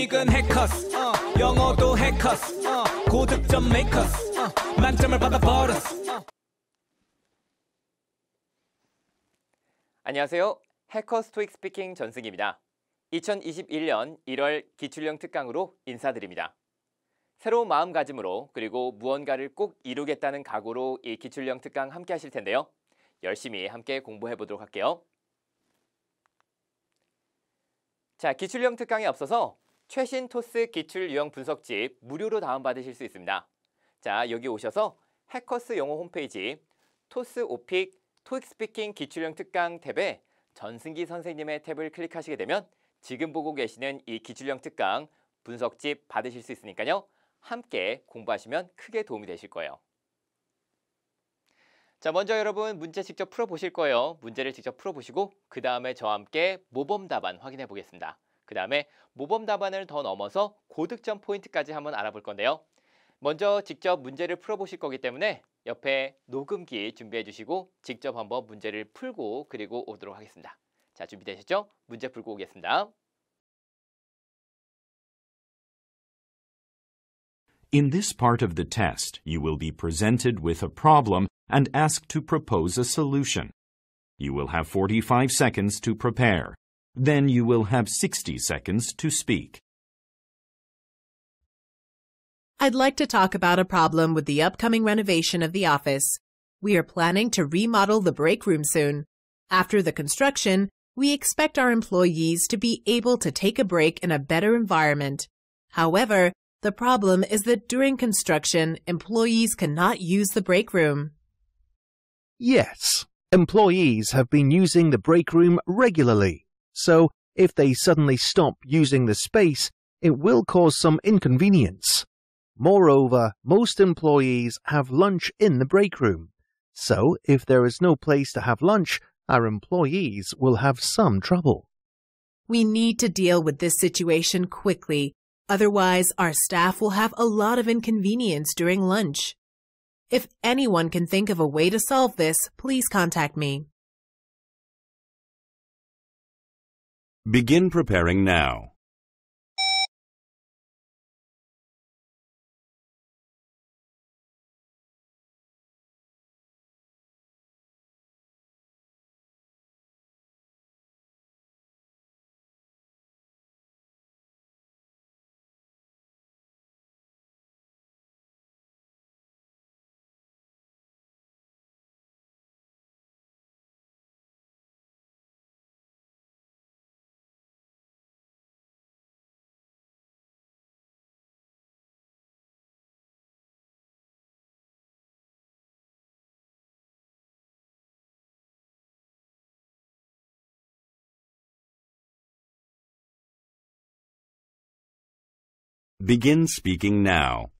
수익은 해커스 어, 영어도 해커스 어, 고득점 메이커스 어, 만점을 받아버렸어 안녕하세요 해커 스토익 스피킹 전승입니다 2021년 1월 기출령 특강으로 인사드립니다 새로운 마음가짐으로 그리고 무언가를 꼭 이루겠다는 각오로 이 기출령 특강 함께 하실 텐데요 열심히 함께 공부해 보도록 할게요 자, 기출형 특강에 앞서서 최신 토스 기출 유형 분석집 무료로 다운받으실 수 있습니다. 자, 여기 오셔서 해커스 영어 홈페이지 토스 오픽 토익 스피킹 기출형 특강 탭에 전승기 선생님의 탭을 클릭하시게 되면 지금 보고 계시는 이 기출형 특강 분석집 받으실 수 있으니까요. 함께 공부하시면 크게 도움이 되실 거예요. 자, 먼저 여러분 문제 직접 풀어보실 거예요. 문제를 직접 풀어보시고 그 다음에 저와 함께 모범 답안 확인해 보겠습니다. 그 다음에 모범 답안을 더 넘어서 고득점 포인트까지 한번 알아볼 건데요. 먼저 직접 문제를 풀어보실 거기 때문에 옆에 녹음기 준비해 주시고 직접 한번 문제를 풀고 그리고 오도록 하겠습니다. 자, 준비되셨죠? 문제 풀고 오겠습니다. In this part of the test, you will be presented with a problem and asked to propose a solution. You will have 45 seconds to prepare. Then you will have 60 seconds to speak. I'd like to talk about a problem with the upcoming renovation of the office. We are planning to remodel the break room soon. After the construction, we expect our employees to be able to take a break in a better environment. However, the problem is that during construction, employees cannot use the break room. Yes, employees have been using the break room regularly so if they suddenly stop using the space, it will cause some inconvenience. Moreover, most employees have lunch in the break room, so if there is no place to have lunch, our employees will have some trouble. We need to deal with this situation quickly, otherwise our staff will have a lot of inconvenience during lunch. If anyone can think of a way to solve this, please contact me. Begin preparing now. Begin speaking now.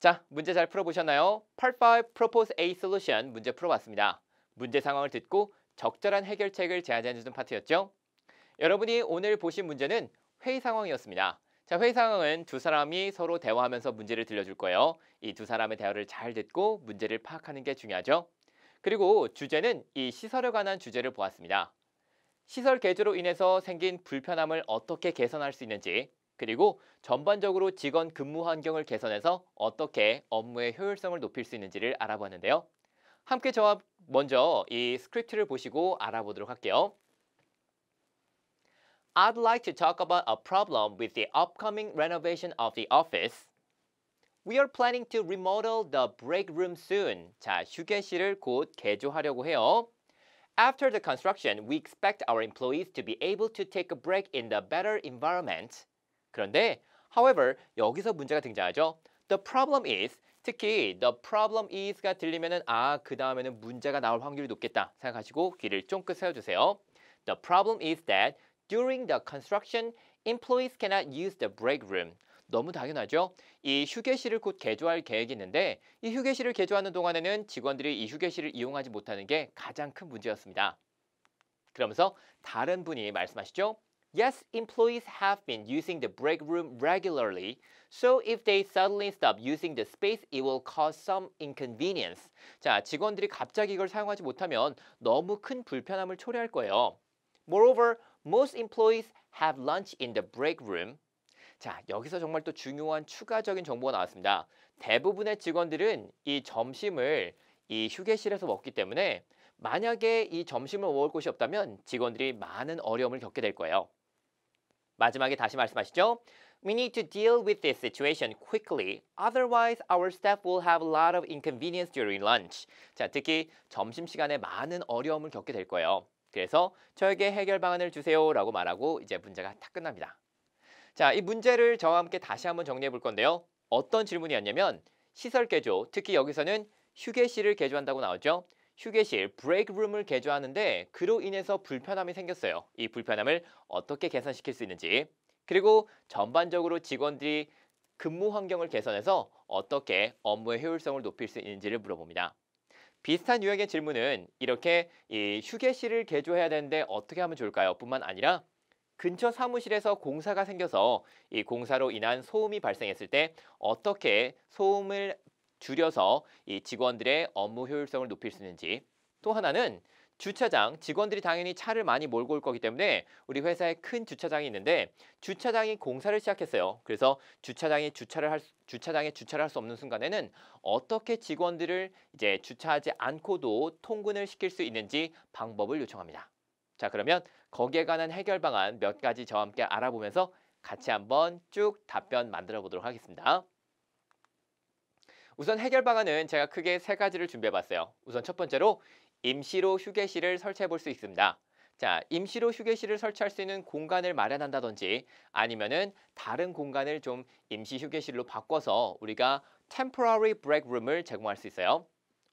자, 문제 잘 풀어보셨나요? Part 5 Propose A Solution 문제 풀어봤습니다. 문제 상황을 듣고 적절한 해결책을 제안해주는 파트였죠. 여러분이 오늘 보신 문제는 회의 상황이었습니다. 자, 회의 상황은 두 사람이 서로 대화하면서 문제를 들려줄 거예요. 이 두 사람의 대화를 잘 듣고 문제를 파악하는 게 중요하죠. 그리고 주제는 이 시설에 관한 주제를 보았습니다. 시설 개조로 인해서 생긴 불편함을 어떻게 개선할 수 있는지 그리고 전반적으로 직원 근무 환경을 개선해서 어떻게 업무의 효율성을 높일 수 있는지를 알아봤는데요. 함께 저와 먼저 이 스크립트를 보시고 알아보도록 할게요. I'd like to talk about a problem with the upcoming renovation of the office. We are planning to remodel the break room soon. 자, 휴게실을 곧 개조하려고 해요. After the construction, we expect our employees to be able to take a break in the better environment. 그런데 however 여기서 문제가 등장하죠. The problem is 특히 the problem is가 들리면은 아, 그 다음에는 문제가 나올 확률이 높겠다 생각하시고 귀를 쫑긋 세워주세요. The problem is that during the construction, employees cannot use the break room. 너무 당연하죠? 이 휴게실을 곧 개조할 계획이 있는데 이 휴게실을 개조하는 동안에는 직원들이 이 휴게실을 이용하지 못하는 게 가장 큰 문제였습니다. 그러면서 다른 분이 말씀하시죠. Yes, employees have been using the break room regularly, so if they suddenly stop using the space, it will cause some inconvenience. 자, 직원들이 갑자기 이걸 사용하지 못하면 너무 큰 불편함을 초래할 거예요. Moreover, most employees have lunch in the break room. 자, 여기서 정말 또 중요한 추가적인 정보가 나왔습니다. 대부분의 직원들은 이 점심을 이 휴게실에서 먹기 때문에 만약에 이 점심을 먹을 곳이 없다면 직원들이 많은 어려움을 겪게 될 거예요. 마지막에 다시 말씀하시죠. We need to deal with this situation quickly. Otherwise, our staff will have a lot of inconvenience during lunch. 자, 특히 점심시간에 많은 어려움을 겪게 될 거예요. 그래서 저에게 해결 방안을 주세요 라고 말하고 이제 문제가 다 끝납니다. 자, 이 문제를 저와 함께 다시 한번 정리해 볼 건데요. 어떤 질문이었냐면 시설 개조, 특히 여기서는 휴게실을 개조한다고 나오죠. 휴게실 브레이크룸을 개조하는데 그로 인해서 불편함이 생겼어요. 이 불편함을 어떻게 개선시킬 수 있는지 그리고 전반적으로 직원들이 근무 환경을 개선해서 어떻게 업무의 효율성을 높일 수 있는지를 물어봅니다. 비슷한 유형의 질문은 이렇게 이 휴게실을 개조해야 되는데 어떻게 하면 좋을까요? 뿐만 아니라 근처 사무실에서 공사가 생겨서 이 공사로 인한 소음이 발생했을 때 어떻게 소음을 줄여서 이 직원들의 업무 효율성을 높일 수 있는지 또 하나는 주차장 직원들이 당연히 차를 많이 몰고 올 거기 때문에 우리 회사에 큰 주차장이 있는데 주차장이 공사를 시작했어요. 그래서 주차장이 주차를 할 주차장에 주차를 할 수 없는 순간에는 어떻게 직원들을 이제 주차하지 않고도 통근을 시킬 수 있는지 방법을 요청합니다. 자 그러면 거기에 관한 해결 방안 몇 가지 저와 함께 알아보면서 같이 한번 쭉 답변 만들어 보도록 하겠습니다. 우선 해결 방안은 제가 크게 세 가지를 준비해봤어요. 우선 첫 번째로 임시로 휴게실을 설치해볼 수 있습니다. 자, 임시로 휴게실을 설치할 수 있는 공간을 마련한다든지 아니면은 다른 공간을 좀 임시 휴게실로 바꿔서 우리가 temporary break room을 제공할 수 있어요.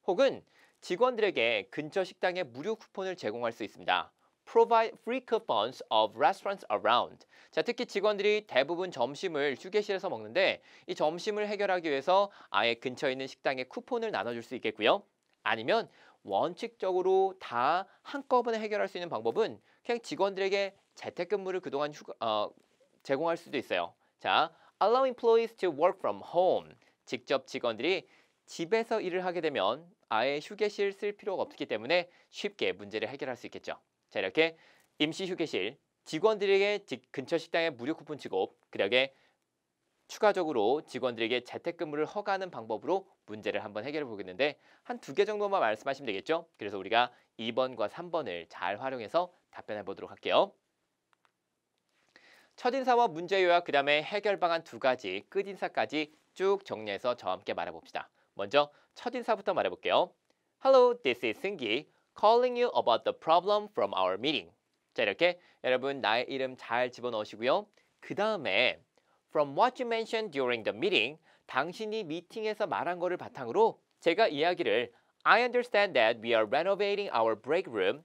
혹은 직원들에게 근처 식당에 무료 쿠폰을 제공할 수 있습니다. provide free coupons of restaurants around. 자, 특히 직원들이 대부분 점심을 휴게실에서 먹는데 이 점심을 해결하기 위해서 아예 근처에 있는 식당에 쿠폰을 나눠줄 수 있겠고요. 아니면 원칙적으로 다 한꺼번에 해결할 수 있는 방법은 그냥 직원들에게 재택근무를 그동안 휴가, 어, 제공할 수도 있어요. 자, allow employees to work from home. 직접 직원들이 집에서 일을 하게 되면 아예 휴게실 쓸 필요가 없기 때문에 쉽게 문제를 해결할 수 있겠죠. 자 이렇게 임시휴게실, 직원들에게 근처 식당에 무료 쿠폰 취급 그다음에 추가적으로 직원들에게 재택근무를 허가하는 방법으로 문제를 한번 해결해 보겠는데 한 두 개 정도만 말씀하시면 되겠죠? 그래서 우리가 2번과 3번을 잘 활용해서 답변해 보도록 할게요. 첫인사와 문제 요약, 그 다음에 해결 방안 두 가지, 끝인사까지 쭉 정리해서 저와 함께 말해봅시다. 먼저 첫인사부터 말해볼게요. Hello, this is 승기. calling you about the problem from our meeting. 자, 이렇게 여러분 나의 이름 잘 집어넣으시고요. 그 다음에 from what you mentioned during the meeting, 당신이 미팅에서 말한 거를 바탕으로 제가 이야기를 I understand that we are renovating our break room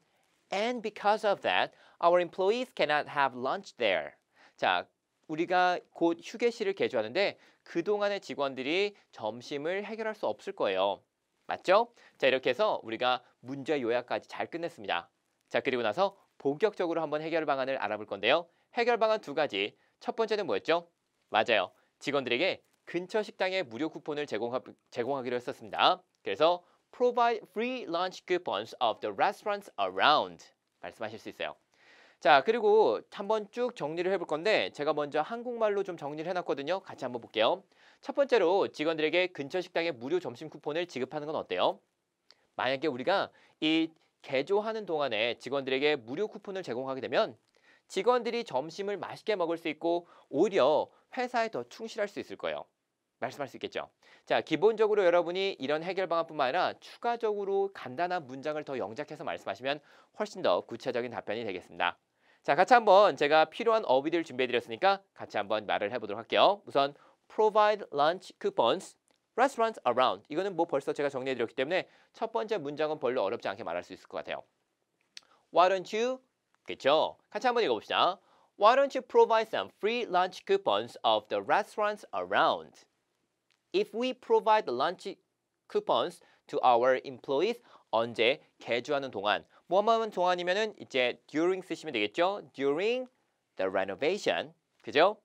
and because of that, our employees cannot have lunch there. 자, 우리가 곧 휴게실을 개조하는데 그동안의 직원들이 점심을 해결할 수 없을 거예요. 맞죠? 자 이렇게 해서 우리가 문제 요약까지 잘 끝냈습니다. 자 그리고 나서 본격적으로 한번 해결 방안을 알아볼 건데요. 해결 방안 두 가지. 첫 번째는 뭐였죠? 맞아요. 직원들에게 근처 식당에 무료 쿠폰을 제공하, 제공하기로 했었습니다. 그래서 provide free lunch coupons of the restaurants around 말씀하실 수 있어요. 자, 그리고 한번 쭉 정리를 해볼 건데 제가 먼저 한국말로 좀 정리를 해놨거든요. 같이 한번 볼게요. 첫 번째로 직원들에게 근처 식당에 무료 점심 쿠폰을 지급하는 건 어때요? 만약에 우리가 이 개조하는 동안에 직원들에게 무료 쿠폰을 제공하게 되면 직원들이 점심을 맛있게 먹을 수 있고 오히려 회사에 더 충실할 수 있을 거예요. 말씀할 수 있겠죠. 자, 기본적으로 여러분이 이런 해결 방안뿐만 아니라 추가적으로 간단한 문장을 더 영작해서 말씀하시면 훨씬 더 구체적인 답변이 되겠습니다. 자, 같이 한번 제가 필요한 어휘들 준비해 드렸으니까 같이 한번 말을 해 보도록 할게요. 우선 provide lunch coupons restaurants around. 이거는 뭐 벌써 제가 정리해 드렸기 때문에 첫 번째 문장은 별로 어렵지 않게 말할 수 있을 것 같아요. Why don't you? 그렇죠? 같이 한번 읽어 봅시다. Why don't you provide some free lunch coupons of the restaurants around? If we provide lunch coupons to our employees 언제 개주하는 동안 뭐뭐만 동안이면은 이제 during 쓰시면 되겠죠. during the renovation. 그죠?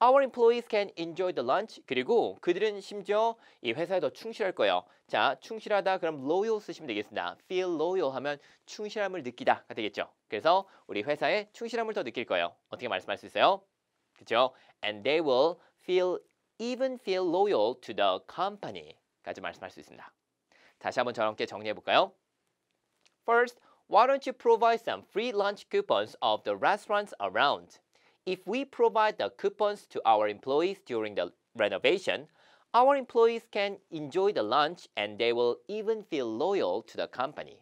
Our employees can enjoy the lunch. 그리고 그들은 심지어 이 회사에 더 충실할 거예요. 자, 충실하다 그럼 loyal 쓰시면 되겠습니다. feel loyal 하면 충실함을 느끼다가 되겠죠. 그래서 우리 회사에 충실함을 더 느낄 거예요. 어떻게 말씀할 수 있어요? 그죠? And they will feel even feel loyal to the company까지 말씀할 수 있습니다. 다시 한번 저와 함께 정리해 볼까요? First, Why don't you provide some free lunch coupons of the restaurants around? If we provide the coupons to our employees during the renovation, our employees can enjoy the lunch and they will even feel loyal to the company.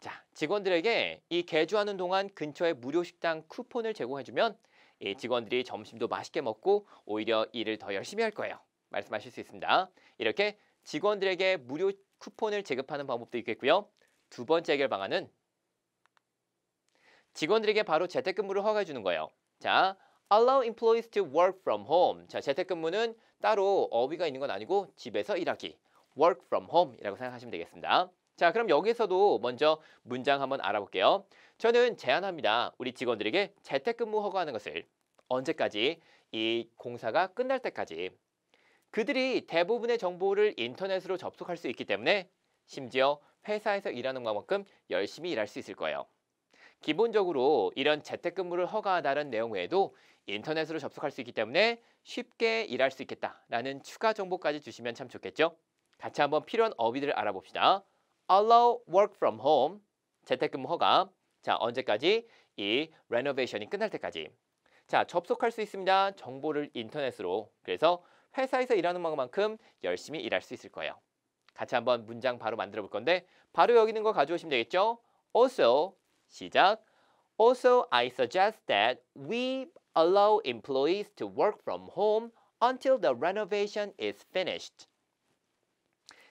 자, 직원들에게 이 개주하는 동안 근처의 무료 식당 쿠폰을 제공해주면 이 직원들이 점심도 맛있게 먹고 오히려 일을 더 열심히 할 거예요. 말씀하실 수 있습니다. 이렇게 직원들에게 무료 쿠폰을 제급하는 방법도 있겠고요. 두 번째 해결 방안은 직원들에게 바로 재택근무를 허가해 주는 거예요. 자, allow employees to work from home. 자, 재택근무는 따로 어휘가 있는 건 아니고 집에서 일하기. work from home이라고 생각하시면 되겠습니다. 자, 그럼 여기서도 먼저 문장 한번 알아볼게요. 저는 제안합니다. 우리 직원들에게 재택근무 허가하는 것을 언제까지? 이 공사가 끝날 때까지. 그들이 대부분의 정보를 인터넷으로 접속할 수 있기 때문에 심지어 회사에서 일하는 것만큼 열심히 일할 수 있을 거예요. 기본적으로 이런 재택근무를 허가하다는 내용 외에도 인터넷으로 접속할 수 있기 때문에 쉽게 일할 수 있겠다라는 추가 정보까지 주시면 참 좋겠죠? 같이 한번 필요한 어휘들을 알아봅시다. Allow work from home, 재택근무 허가. 자, 언제까지? 이 레노베이션이 끝날 때까지. 자, 접속할 수 있습니다. 정보를 인터넷으로. 그래서 회사에서 일하는 만큼 열심히 일할 수 있을 거예요. 같이 한번 문장 바로 만들어 볼 건데 바로 여기 있는 거 가져오시면 되겠죠? Also, 시작. Also, I suggest that we allow employees to work from home until the renovation is finished.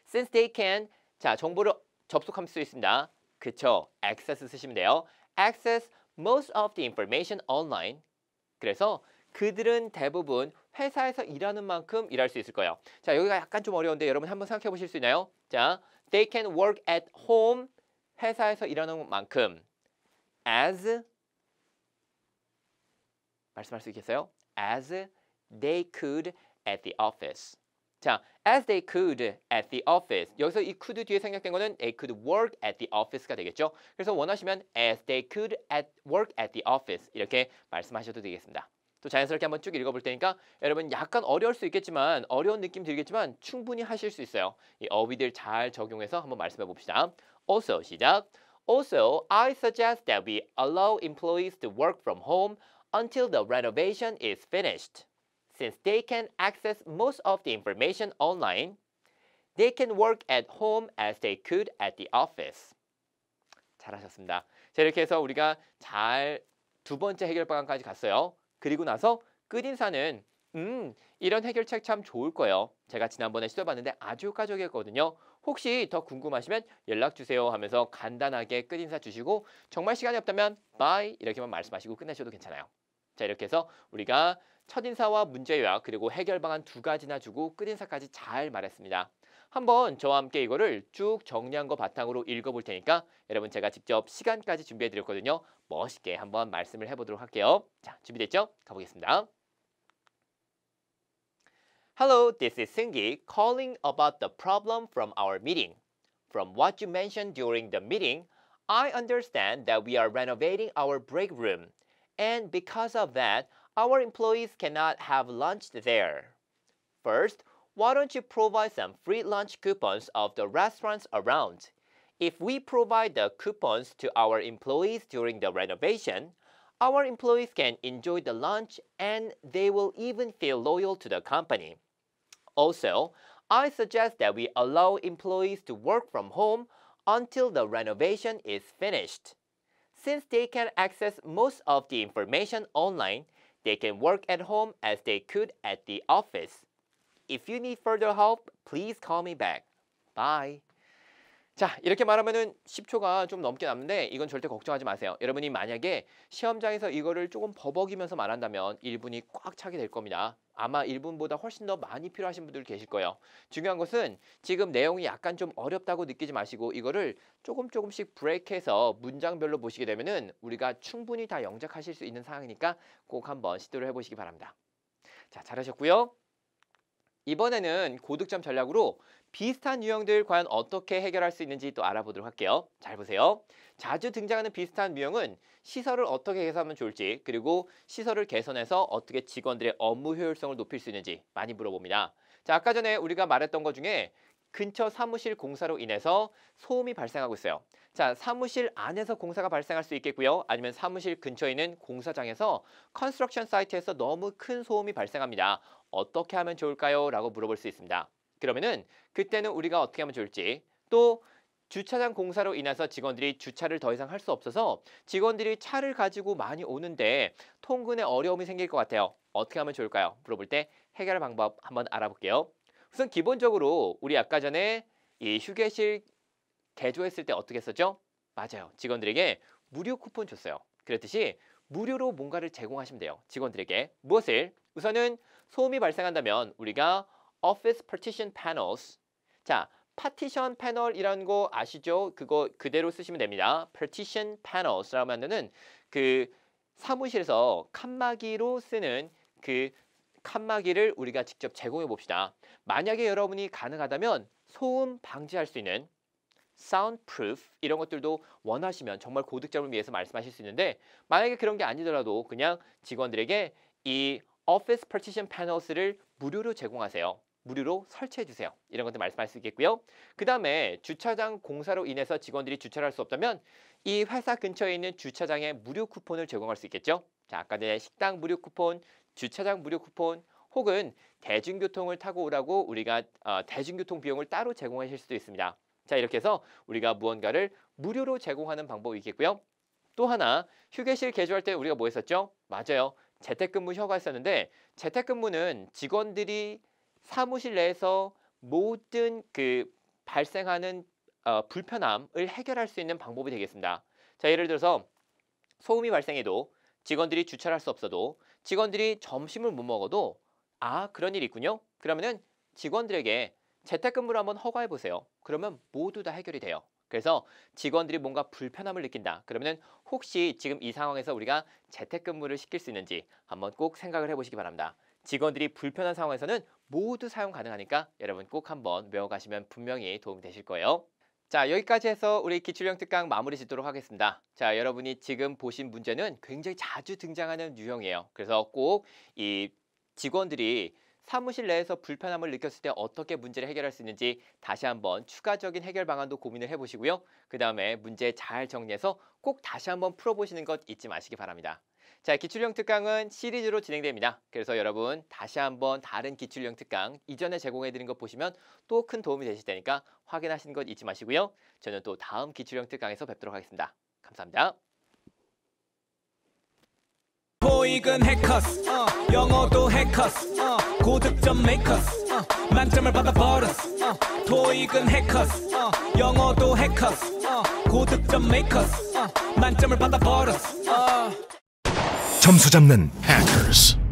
Since they can, 자, 정보를 접속할 수 있습니다. 그쵸, access 쓰시면 돼요. access most of the information online. 그래서 그들은 대부분 회사에서 일하는 만큼 일할 수 있을 거예요. 자, 여기가 약간 좀 어려운데 여러분 한번 생각해 보실 수 있나요? 자, they can work at home 회사에서 일하는 만큼 as 말씀할 수 있겠어요? as they could at the office. 자, as they could at the office. 여기서 이 could 뒤에 생략된 거는 they could work at the office가 되겠죠. 그래서 원하시면 as they could at work at the office 이렇게 말씀하셔도 되겠습니다. 또 자연스럽게 한번 쭉 읽어볼 테니까 여러분 약간 어려울 수 있겠지만 어려운 느낌 들겠지만 충분히 하실 수 있어요. 이 어휘들 잘 적용해서 한번 말씀해 봅시다. Also 시작. Also, I suggest that we allow employees to work from home until the renovation is finished. Since they can access most of the information online, they can work at home as they could at the office. 잘하셨습니다. 자, 이렇게 해서 우리가 잘 두 번째 해결 방안까지 갔어요. 그리고 나서 끝인사는 음, 이런 해결책 참 좋을 거예요. 제가 지난번에 시도해봤는데 아주 효과적이었거든요. 혹시 더 궁금하시면 연락주세요 하면서 간단하게 끝인사 주시고 정말 시간이 없다면 바이 이렇게만 말씀하시고 끝내셔도 괜찮아요. 자 이렇게 해서 우리가 첫인사와 문제 요약 그리고 해결 방안 두 가지나 주고 끝인사까지 잘 말했습니다. 한번 저와 함께 이거를 쭉 정리한 거 바탕으로 읽어볼 테니까 여러분 제가 직접 시간까지 준비해드렸거든요. 멋있게 한번 말씀을 해보도록 할게요. 자, 준비됐죠? 가보겠습니다. Hello, this is Seunggi calling about the problem from our meeting. From what you mentioned during the meeting, I understand that we are renovating our break room, and because of that, our employees cannot have lunch there. First, why don't you provide some free lunch coupons of the restaurants around? If we provide the coupons to our employees during the renovation, our employees can enjoy the lunch and they will even feel loyal to the company. Also, I suggest that we allow employees to work from home until the renovation is finished. Since they can access most of the information online, they can work at home as they could at the office. If you need further help, please call me back. Bye. 자 이렇게 말하면은 10초가 좀 넘게 남는데 이건 절대 걱정하지 마세요. 여러분이 만약에 시험장에서 이거를 조금 버벅이면서 말한다면 1분이 꽉 차게 될 겁니다. 아마 1분보다 훨씬 더 많이 필요하신 분들 계실 거예요. 중요한 것은 지금 내용이 약간 좀 어렵다고 느끼지 마시고 이거를 조금 조금씩 브레이크해서 문장별로 보시게 되면은 우리가 충분히 다 영작하실 수 있는 상황이니까 꼭 한번 시도를 해보시기 바랍니다. 자 잘하셨고요. 이번에는 고득점 전략으로 비슷한 유형들 과연 어떻게 해결할 수 있는지 또 알아보도록 할게요. 잘 보세요. 자주 등장하는 비슷한 유형은 시설을 어떻게 개선하면 좋을지 그리고 시설을 개선해서 어떻게 직원들의 업무 효율성을 높일 수 있는지 많이 물어봅니다. 자, 아까 전에 우리가 말했던 것 중에 근처 사무실 공사로 인해서 소음이 발생하고 있어요. 자, 사무실 안에서 공사가 발생할 수 있겠고요. 아니면 사무실 근처에 있는 공사장에서 컨스트럭션 사이트에서 너무 큰 소음이 발생합니다. 어떻게 하면 좋을까요? 라고 물어볼 수 있습니다. 그러면은 그때는 우리가 어떻게 하면 좋을지 또 주차장 공사로 인해서 직원들이 주차를 더 이상 할 수 없어서 직원들이 차를 가지고 많이 오는데 통근에 어려움이 생길 것 같아요. 어떻게 하면 좋을까요? 물어볼 때 해결 방법 한번 알아볼게요. 우선 기본적으로 우리 아까 전에 이 휴게실 개조했을 때 어떻게 했었죠 맞아요. 직원들에게 무료 쿠폰 줬어요. 그랬듯이 무료로 뭔가를 제공하시면 돼요. 직원들에게 무엇을? 우선은 소음이 발생한다면 우리가 Office Partition Panels 자, 파티션 패널이라는 거 아시죠? 그거 그대로 쓰시면 됩니다. Partition Panels라고 하면은 그 사무실에서 칸막이로 쓰는 그 칸막이를 우리가 직접 제공해 봅시다. 만약에 여러분이 가능하다면 소음 방지할 수 있는 사운드프루프 이런 것들도 원하시면 정말 고득점을 위해서 말씀하실 수 있는데 만약에 그런 게 아니더라도 그냥 직원들에게 이 Office Partition Panels를 무료로 제공하세요. 무료로 설치해 주세요. 이런 것도 말씀할 수 있겠고요. 그 다음에 주차장 공사로 인해서 직원들이 주차를 할 수 없다면 이 회사 근처에 있는 주차장에 무료 쿠폰을 제공할 수 있겠죠. 자, 아까 내 식당 무료 쿠폰, 주차장 무료 쿠폰, 혹은 대중교통을 타고 오라고 우리가 어, 대중교통 비용을 따로 제공하실 수도 있습니다. 자 이렇게 해서 우리가 무언가를 무료로 제공하는 방법이 있겠고요. 또 하나 휴게실 개조할 때 우리가 뭐 했었죠? 맞아요. 재택근무 혀가 있었는데 재택근무는 직원들이 사무실 내에서 모든 그 발생하는 어, 불편함을 해결할 수 있는 방법이 되겠습니다. 자, 예를 들어서 소음이 발생해도 직원들이 주차를 할 수 없어도 직원들이 점심을 못 먹어도 아, 그런 일이 있군요. 그러면은 직원들에게 재택근무를 한번 허가해 보세요. 그러면 모두 다 해결이 돼요. 그래서 직원들이 뭔가 불편함을 느낀다. 그러면 혹시 지금 이 상황에서 우리가 재택근무를 시킬 수 있는지 한번 꼭 생각을 해보시기 바랍니다. 직원들이 불편한 상황에서는 모두 사용 가능하니까 여러분 꼭 한번 외워가시면 분명히 도움이 되실 거예요. 자 여기까지 해서 우리 기출형 특강 마무리 짓도록 하겠습니다. 자 여러분이 지금 보신 문제는 굉장히 자주 등장하는 유형이에요. 그래서 꼭 이 직원들이 사무실 내에서 불편함을 느꼈을 때 어떻게 문제를 해결할 수 있는지 다시 한번 추가적인 해결 방안도 고민을 해보시고요. 그 다음에 문제 잘 정리해서 꼭 다시 한번 풀어보시는 것 잊지 마시기 바랍니다. 자, 기출형 특강은 시리즈로 진행됩니다. 그래서 여러분 다시 한번 다른 기출형 특강 이전에 제공해드린 것 보시면 또 큰 도움이 되실 테니까 확인하시는 것 잊지 마시고요. 저는 또 다음 기출형 특강에서 뵙도록 하겠습니다. 감사합니다. 토익은 해커스, 영어도 해커스. 고득점 메이커스 만점을 받아 버렸어 토익은 해커스 영어도 해커스 고득점 메이커스 만점을 받아 버렸어 점수 잡는 해커스